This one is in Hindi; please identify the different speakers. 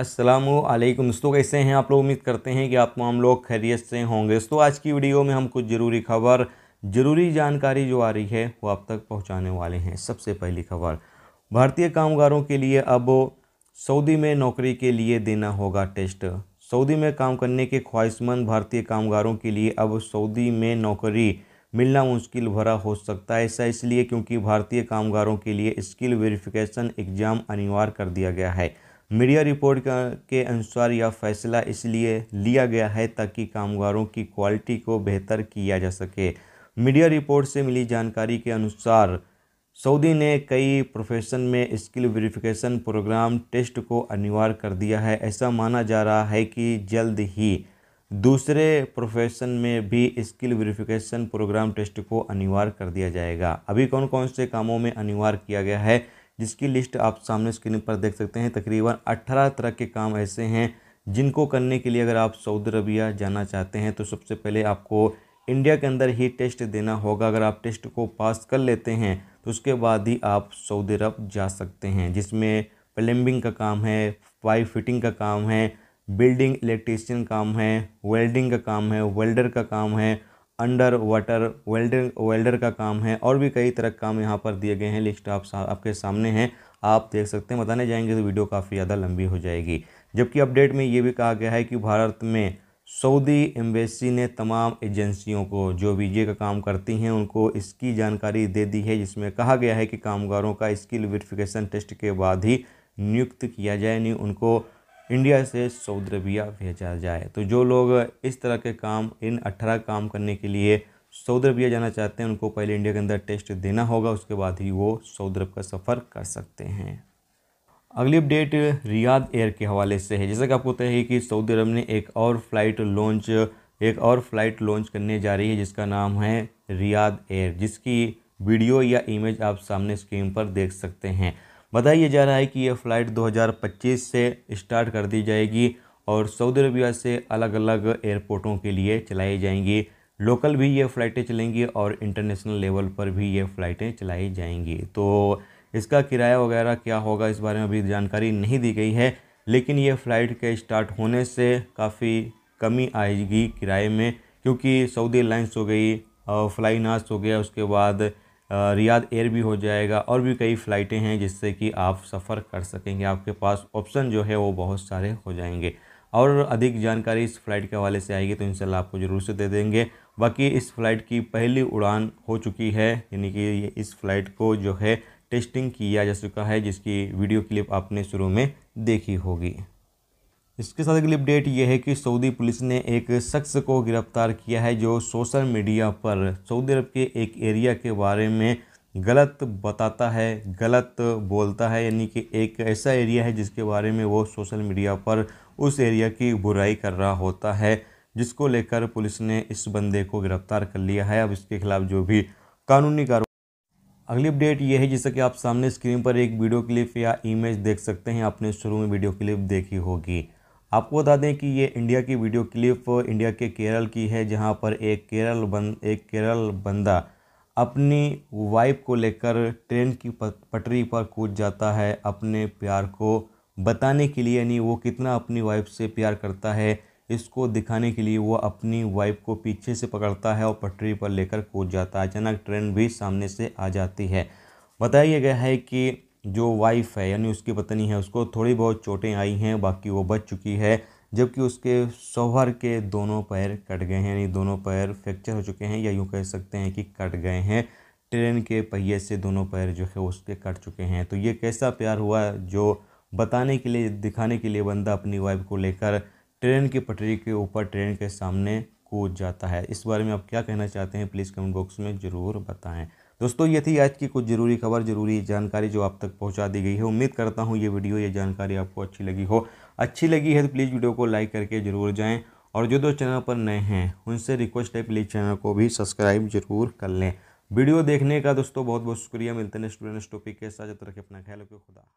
Speaker 1: असलम दोस्तों कैसे हैं आप लोग उम्मीद करते हैं कि आप तमाम लोग खैरियत से होंगे दोस्तों आज की वीडियो में हम कुछ ज़रूरी खबर ज़रूरी जानकारी जो आ रही है वो आप तक पहुंचाने वाले हैं सबसे पहली खबर भारतीय कामगारों के लिए अब सऊदी में नौकरी के लिए देना होगा टेस्ट सऊदी में काम करने के ख्वाहिशमंद भारतीय कामगारों के लिए अब सऊदी में नौकरी मिलना मुश्किल भरा हो सकता है ऐसा इसलिए क्योंकि भारतीय कामगारों के लिए स्किल वेरिफिकेशन एग्ज़ाम अनिवार्य कर दिया गया है मीडिया रिपोर्ट के अनुसार यह फैसला इसलिए लिया गया है ताकि कामगारों की क्वालिटी को बेहतर किया जा सके मीडिया रिपोर्ट से मिली जानकारी के अनुसार सऊदी ने कई प्रोफेशन में स्किल वेरिफिकेशन प्रोग्राम टेस्ट को अनिवार्य कर दिया है ऐसा माना जा रहा है कि जल्द ही दूसरे प्रोफेशन में भी स्किल वेरिफिकेशन प्रोग्राम टेस्ट को अनिवार्य कर दिया जाएगा अभी कौन कौन से कामों में अनिवार्य किया गया है जिसकी लिस्ट आप सामने स्क्रीन पर देख सकते हैं तकरीबन अट्ठारह तरह के काम ऐसे हैं जिनको करने के लिए अगर आप सऊदी अरबिया जाना चाहते हैं तो सबसे पहले आपको इंडिया के अंदर ही टेस्ट देना होगा अगर आप टेस्ट को पास कर लेते हैं तो उसके बाद ही आप सऊदी अरब जा सकते हैं जिसमें प्लम्बिंग का काम है पाइप फिटिंग का काम है बिल्डिंग इलेक्ट्रीशियन काम है वेल्डिंग का काम है वेल्डर का काम है अंडर वाटर वेल्डर वेल्डर का काम है और भी कई तरह काम यहाँ पर दिए गए हैं लिस्ट आप सा, आपके सामने हैं आप देख सकते हैं बताने जाएंगे तो वीडियो काफ़ी ज़्यादा लंबी हो जाएगी जबकि अपडेट में ये भी कहा गया है कि भारत में सऊदी एम्बेसी ने तमाम एजेंसियों को जो वीजे का काम करती हैं उनको इसकी जानकारी दे दी है जिसमें कहा गया है कि कामगारों का स्किल वेरिफिकेशन टेस्ट के बाद ही नियुक्त किया जाए नहीं उनको इंडिया से सऊदी अरबिया भेजा जाए तो जो लोग इस तरह के काम इन अट्ठारह काम करने के लिए सऊदी अरबिया जाना चाहते हैं उनको पहले इंडिया के अंदर टेस्ट देना होगा उसके बाद ही वो सऊदी अरब का सफ़र कर सकते हैं अगली अपडेट रियाद एयर के हवाले से है जैसा कि आपको पता है कि सऊदी अरब ने एक और फ्लाइट लॉन्च एक और फ्लाइट लॉन्च करने जा रही है जिसका नाम है रियाद एयर जिसकी वीडियो या इमेज आप सामने स्क्रीन पर देख सकते हैं बताया जा रहा है कि यह फ़्लाइट 2025 से स्टार्ट कर दी जाएगी और सऊदी अरबिया से अलग अलग एयरपोर्टों के लिए चलाई जाएंगी लोकल भी ये फ़्लाइटें चलेंगी और इंटरनेशनल लेवल पर भी ये फ़्लाइटें चलाई जाएंगी तो इसका किराया वगैरह क्या होगा इस बारे में अभी जानकारी नहीं दी गई है लेकिन ये फ़्लाइट के स्टार्ट होने से काफ़ी कमी आएगी किराए में क्योंकि सऊदी एयरलाइंस हो गई फ्लाई नाश हो गया उसके बाद रियाद एयर भी हो जाएगा और भी कई फ़्लाइटें हैं जिससे कि आप सफ़र कर सकेंगे आपके पास ऑप्शन जो है वो बहुत सारे हो जाएंगे और अधिक जानकारी इस फ़्लाइट के हवाले से आएगी तो इन आपको ज़रूर से दे देंगे बाकी इस फ़्लाइट की पहली उड़ान हो चुकी है यानी कि इस फ़्लाइट को जो है टेस्टिंग किया जा चुका है जिसकी वीडियो क्लिप आपने शुरू में देखी होगी इसके साथ अगली अपडेट यह है कि सऊदी पुलिस ने एक शख्स को गिरफ्तार किया है जो सोशल मीडिया पर सऊदी अरब के एक एरिया के बारे में गलत बताता है गलत बोलता है यानी कि एक ऐसा एरिया है जिसके बारे में वो सोशल मीडिया पर उस एरिया की बुराई कर रहा होता है जिसको लेकर पुलिस ने इस बंदे को गिरफ्तार कर लिया है अब इसके खिलाफ जो भी कानूनी कार्रवाई अगली अपडेट ये है जैसा कि आप सामने स्क्रीन पर एक वीडियो क्लिप या इमेज देख सकते हैं आपने शुरू में वीडियो क्लिप देखी होगी आपको बता दें कि ये इंडिया की वीडियो क्लिप इंडिया के केरल की है जहाँ पर एक केरल बन एक केरल बंदा अपनी वाइफ को लेकर ट्रेन की पटरी पर कूद जाता है अपने प्यार को बताने के लिए यानी वो कितना अपनी वाइफ से प्यार करता है इसको दिखाने के लिए वो अपनी वाइफ को पीछे से पकड़ता है और पटरी पर लेकर कूद जाता है अचानक ट्रेन भी सामने से आ जाती है बताया गया है कि जो वाइफ है यानी उसकी पत्नी है उसको थोड़ी बहुत चोटें आई हैं बाकी वो बच चुकी है जबकि उसके शोहर के दोनों पैर कट गए हैं यानी दोनों पैर फ्रैक्चर हो चुके हैं या यूँ कह सकते हैं कि कट गए हैं ट्रेन के पहिए से दोनों पैर जो है उसके कट चुके हैं तो ये कैसा प्यार हुआ जो बताने के लिए दिखाने के लिए बंदा अपनी वाइफ को लेकर ट्रेन की पटरी के ऊपर ट्रेन के सामने कूद जाता है इस बारे में आप क्या कहना चाहते हैं प्लीज़ कमेंट बॉक्स में ज़रूर बताएं दोस्तों ये थी आज की कुछ ज़रूरी खबर ज़रूरी जानकारी जो आप तक पहुंचा दी गई है उम्मीद करता हूँ ये वीडियो ये जानकारी आपको अच्छी लगी हो अच्छी लगी है तो प्लीज़ वीडियो को लाइक करके ज़रूर जाएं और जो दोस्त चैनल पर नए हैं उनसे रिक्वेस्ट है प्लीज़ चैनल को भी सब्सक्राइब जरूर कर लें वीडियो देखने का दोस्तों बहुत बहुत शुक्रिया मिलते हैं स्टूडेंट्स टॉपिक के साथ जब तक अपना ख्याल रखें खुदा